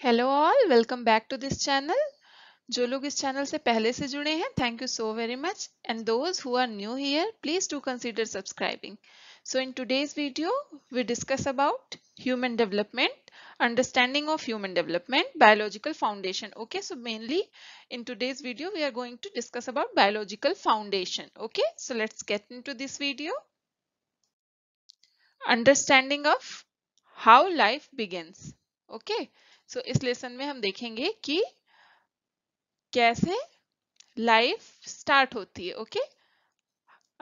Hello all, welcome back to this channel. जो लोग इस चैनल से पहले से जुड़े हैं thank you so very much and those who are new here please to human development understanding of human development biological foundation okay so mainly in today's video we are going to discuss about biological foundation okay so let's get into this video understanding of how life begins okay so इस lesson में हम देखेंगे कि कैसे life start होती है okay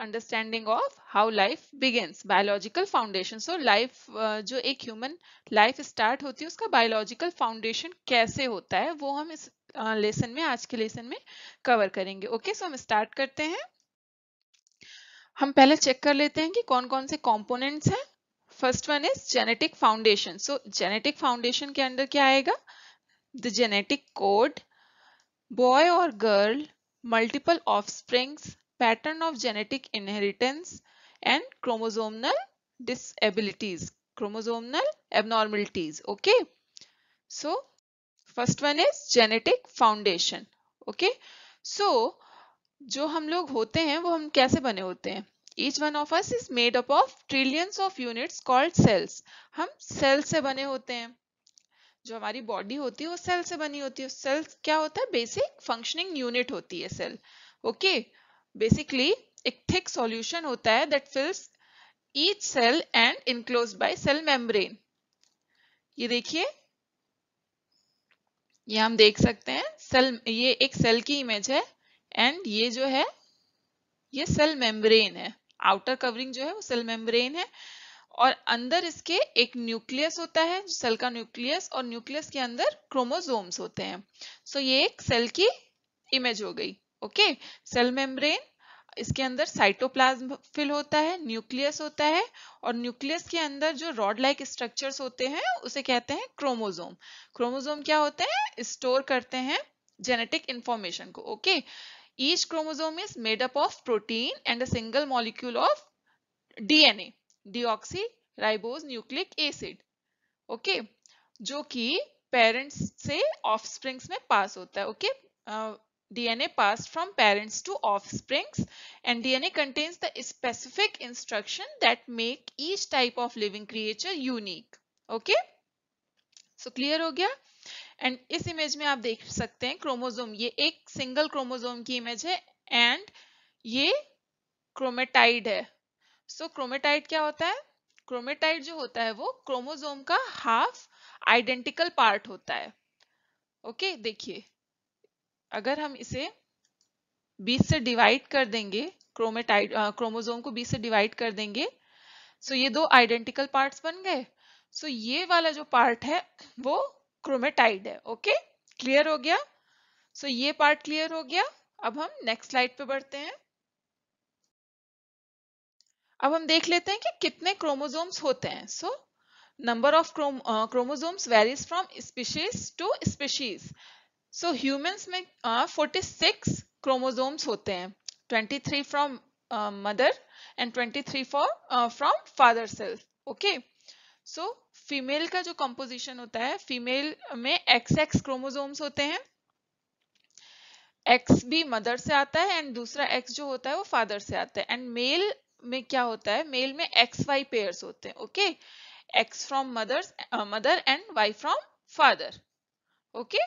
understanding of how life begins biological foundation so life जो एक ह्यूमन लाइफ स्टार्ट होती है उसका बायोलॉजिकल फाउंडेशन कैसे होता है वो हम इस लेसन uh, में आज के लेसन में कवर करेंगे ओके सो हम स्टार्ट करते हैं हम पहले चेक कर लेते हैं कि कौन कौन से कॉम्पोनेंट्स हैं first one is genetic foundation so genetic foundation के अंदर क्या आएगा द जेनेटिक कोड बॉय और girl multiple offsprings pattern of genetic inheritance and chromosomal disabilities chromosomal abnormalities okay so first one is genetic foundation okay so जो हम लोग होते हैं वो हम कैसे बने होते हैं each one of us is made up of trillions of units called cells हम सेल से बने होते हैं जो हमारी बॉडी होती है वो सेल से बनी होती है सेल्स क्या होता है बेसिक फंक्शनिंग यूनिट होती है सेल ओके बेसिकली एक थिक सॉल्यूशन होता है that fills each cell and enclose by cell membrane ये देखिए ये हम देख सकते हैं सेल ये एक सेल की इमेज है एंड ये जो है ये सेल मेम्ब्रेन है आउटर कवरिंग जो है वो सेल मेम्ब्रेन है और अंदर इसके एक न्यूक्लियस होता है सेल का न्यूक्लियस और न्यूक्लियस के अंदर क्रोमोजोम्स होते हैं सो ये एक सेल की इमेज हो गई ओके सेल मेम्ब्रेन इसके अंदर साइटोप्लाज्म फिल होता है न्यूक्लियस होता है और न्यूक्लियस के अंदर जो रॉड लाइक स्ट्रक्चर्स होते हैं उसे कहते हैं क्रोमोजोम क्रोमोजोम क्या होते हैं स्टोर करते हैं जेनेटिक इंफॉर्मेशन को okay okay? each chromosome is made up of protein and a single molecule of DNA, nucleic acid. Okay, जो कि parents से offsprings में pass होता है. Okay, uh, DNA passed from parents to offsprings, and DNA contains the specific instruction that make each type of living creature unique. Okay, so clear हो and इस image में आप देख सकते हैं क्रोमोजोम ये एक सिंगल क्रोमोजोम की इमेज है एंड ये क्रोमेटाइड है सो so, क्रोमेटाइड क्या होता है क्रोमेटाइड जो होता है वो क्रोमोजोम का हाफ आइडेंटिकल पार्ट होता है ओके okay, देखिए अगर हम इसे 20 से डिवाइड कर देंगे क्रोमेटाइड क्रोमोजोम को 20 से डिवाइड कर देंगे सो so ये दो आइडेंटिकल पार्ट्स बन गए सो so ये वाला जो पार्ट है वो क्रोमेटाइड है ओके क्लियर हो गया सो so, ये पार्ट क्लियर हो गया अब हम नेक्स्ट स्लाइड पे बढ़ते हैं अब हम देख लेते हैं कि कितने क्रोमोजोम्स होते हैं so number of chromosomes varies from species to species so humans में फोर्टी सिक्स क्रोमोजोम्स होते हैं twenty three from mother and twenty three for from father self okay so female का जो कंपोजिशन होता है फीमेल में एक्स एक्स क्रोमोजोम्स होते हैं एक्स भी मदर से आता है एंड दूसरा एक्स जो होता है वो फादर से आता है एंड मेल में क्या होता है मेल में एक्स वाई पेयर्स होते हैं okay X from mother mother and Y from father okay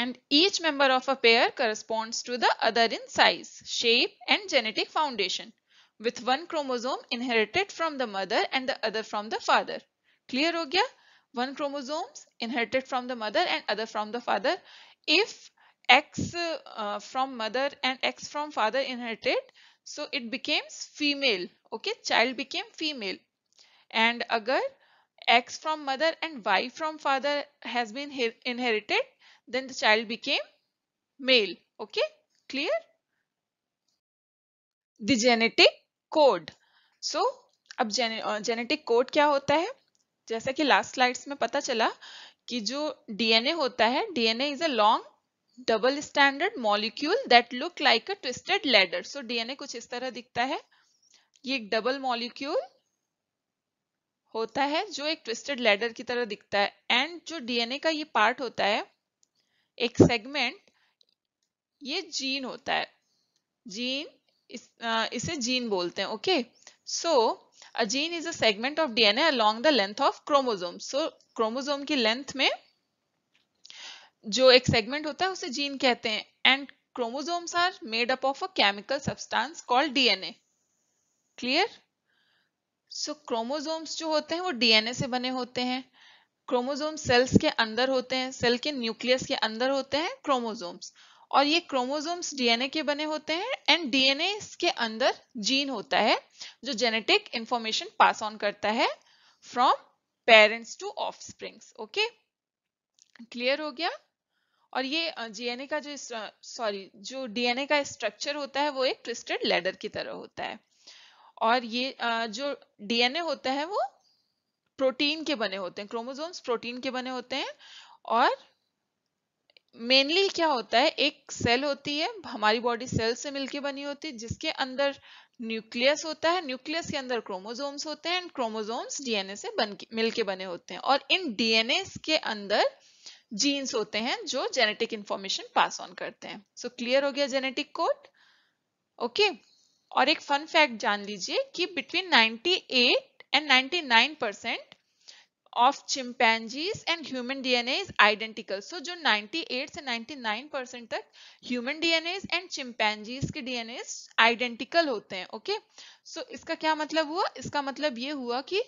and each member of a pair corresponds to the other in size shape and genetic foundation with one chromosome inherited from the mother and the other from the father. Clear ho gaya? One chromosomes inherited from the mother and other from the father. If X uh, from mother and X from father inherited, so it becomes female. Okay, child became female. And agar X from mother and Y from father has been inherited, then the child became male. Okay, clear? The genetic code so so, अब genetic code uh, क्या होता है जैसा कि last slides में पता चला कि जो डीएनए होता है DNA is a long double standard molecule that look like a twisted ladder so DNA कुछ इस तरह दिखता है ये एक डबल मॉलिक्यूल होता है जो एक ट्विस्टेड लेडर की तरह दिखता है एंड जो डीएनए का ये पार्ट होता है एक सेगमेंट ये जीन होता है जीन इस इसे जीन बोलते हैं okay so a gene is a segment of DNA along the length of chromosome so chromosome की लेंथ में जो एक सेगमेंट होता है उसे जीन कहते हैं and chromosomes are made up of a chemical substance called DNA clear so chromosomes जो होते हैं वो डीएनए से बने होते हैं क्रोमोजोम सेल्स के अंदर होते हैं सेल के न्यूक्लियस के अंदर होते हैं क्रोमोजोम्स और ये क्रोमोसोम्स डीएनए के बने होते हैं एंड डीएनए के अंदर जीन होता है जो जेनेटिक इंफॉर्मेशन पास ऑन करता है from parents to offsprings okay clear हो गया और ये जीएनए का जो सॉरी जो डीएनए का स्ट्रक्चर होता है वो एक ट्विस्टेड लेडर की तरह होता है और ये जो डीएनए होता है वो प्रोटीन के बने होते हैं क्रोमोसोम्स प्रोटीन के बने होते हैं और मेनली क्या होता है एक सेल होती है हमारी बॉडी सेल से मिलकर बनी होती है जिसके अंदर न्यूक्लियस होता है न्यूक्लियस के अंदर क्रोमोजोम्स होते हैं एंड क्रोमोजोम्स डीएनए से बन मिलके बने होते हैं और इन डीएनए के अंदर जीन्स होते हैं जो जेनेटिक इंफॉर्मेशन पास ऑन करते हैं सो so, क्लियर हो गया जेनेटिक कोड ओके और एक फन फैक्ट जान लीजिए कि between 98 and 99 percent of chimpanzees and human DNA is identical. So जो 98 से 99 परसेंट तक ह्यूमन डीएनए एंड चिंपैनजीज के डीएनए आइडेंटिकल होते हैं ओके okay? सो so, इसका क्या मतलब हुआ इसका मतलब ये हुआ कि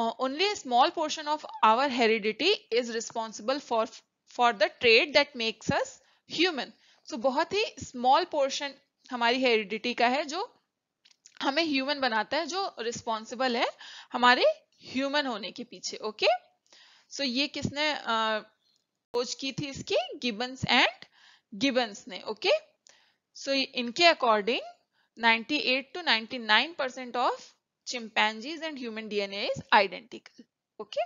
only small portion of our heredity is responsible for for the trade that makes us human so बहुत ही स्मॉल पोर्शन हमारी हेरिडिटी का है जो हमें ह्यूमन बनाता है जो रिस्पॉन्सिबल है हमारे ह्यूमन होने के पीछे ओके सो ये किसने खोज की थी इसकी गिबंस एंड गिबंस ने ओके सो इनके according 98 to nine percent of chimpanzees and human DNA is identical okay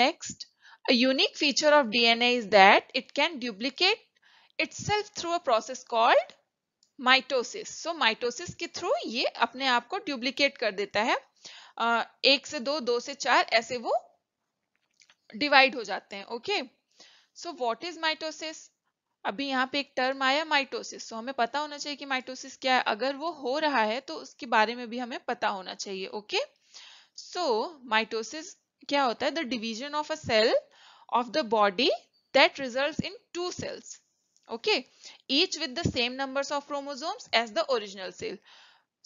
next a unique feature of DNA is that it can duplicate itself through a process called mitosis so mitosis के थ्रू ये अपने आप को ड्यूप्लीकेट कर देता है एक से दो दो से चार ऐसे वो डिवाइड हो जाते हैं okay so what is mitosis अभी यहाँ पे एक टर्म आया माइटोसिस तो हमें पता होना चाहिए कि माइटोसिस क्या है अगर वो हो रहा है तो उसके बारे में भी हमें पता होना चाहिए ओके सो माइटोसिस क्या होता है the division of a cell of the body that result in two cells okay each with the same number of chromosomes as the original cell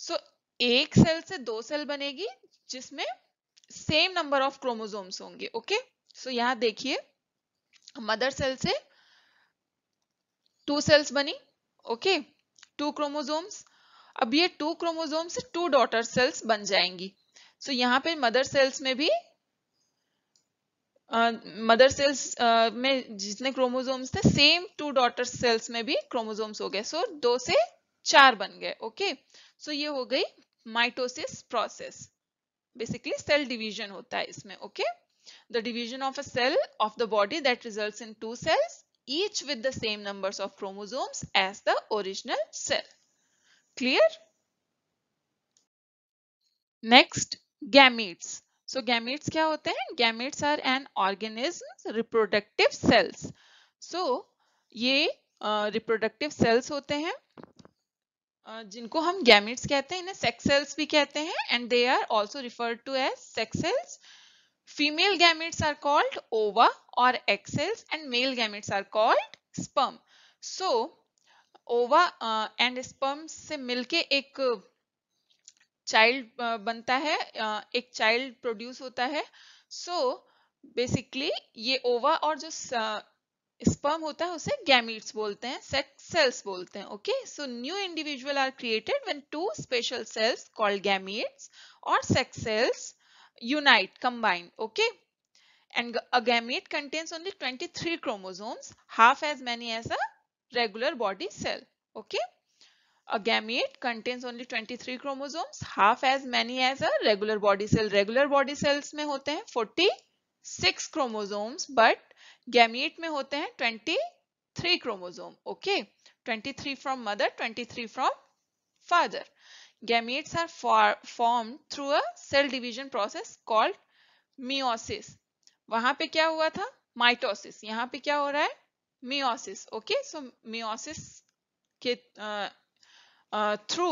so एक सेल से दो सेल बनेगी जिसमें same number of chromosomes होंगे okay so यहां देखिए mother cell से two cells बनी ओके टू क्रोमोजोम्स अब ये टू क्रोमोजोम से टू डॉटर सेल्स बन जाएंगी सो so, यहां पे मदर सेल्स में भी मदर uh, सेल्स uh, में जितने क्रोमोजोम्स थे सेम टू डॉटर सेल्स में भी क्रोमोजोम्स हो गए सो so, दो से चार बन गए ओके सो ये हो गई mitosis process basically cell division होता है इसमें okay the division of a cell of the body that results in two cells each with the same numbers of chromosomes as the original cell. Clear? Next, gametes. So gametes क्या होते हैं Gametes are an organism's reproductive cells. So ये uh, reproductive cells होते हैं जिनको हम gametes कहते हैं इन्हें सेक्स सेल्स भी कहते हैं and they are also referred to as sex cells female gametes are called ova और egg cells and male gametes are called sperm so ova uh, and से मिलके एक चाइल्ड uh, बनता है uh, एक चाइल्ड प्रोड्यूस होता है so so, basically ये ओवा और जो स्पर्म होता है उसे गैमिट्स बोलते हैं सेक्स सेल्स बोलते हैं okay so new individual are created when two special cells called gametes और sex cells unite combine okay and a gamete contains only 23 chromosomes half as many as a regular body cell okay a gamete contains only 23 chromosomes half as many as a regular body cell regular body cells में होते हैं 46 chromosomes but गैमिएट में होते हैं twenty three chromosome okay twenty three from mother twenty three from father Gametes are form through a cell division process called meiosis वहां पे क्या हुआ था माइटोसिस यहाँ पे क्या हो रहा है मियोसिस ओके सो मियोसिस के थ्रू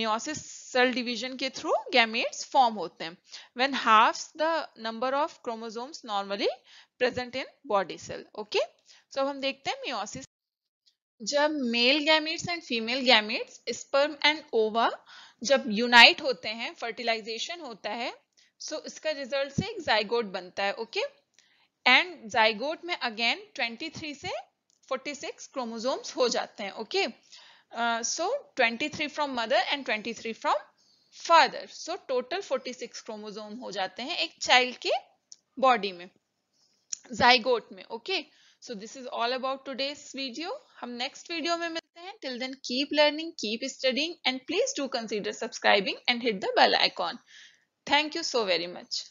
मियोसिस सेल डिवीजन के थ्रू गैमेट्स फॉर्म होते हैं when halves the number of chromosomes normally present in body cell okay so हम देखते हैं मियोसिस जब male gametes and female gametes sperm and ova जब unite होते हैं फर्टिलाइजेशन होता है सो so इसका रिजल्ट से एक जाइगोट बनता है ओके एंड जाइगोट में अगेन 23 से 46 क्रोमोसोम्स हो जाते हैं okay okay? Uh, so 23 from mother and 23 from father so total 46 chromosome हो जाते हैं एक चाइल्ड के बॉडी में जाइगोट में okay so this is all about today video हम नेक्स्ट वीडियो में मिलते हैं till then keep learning keep studying and please do consider subscribing and hit the bell icon thank you so very much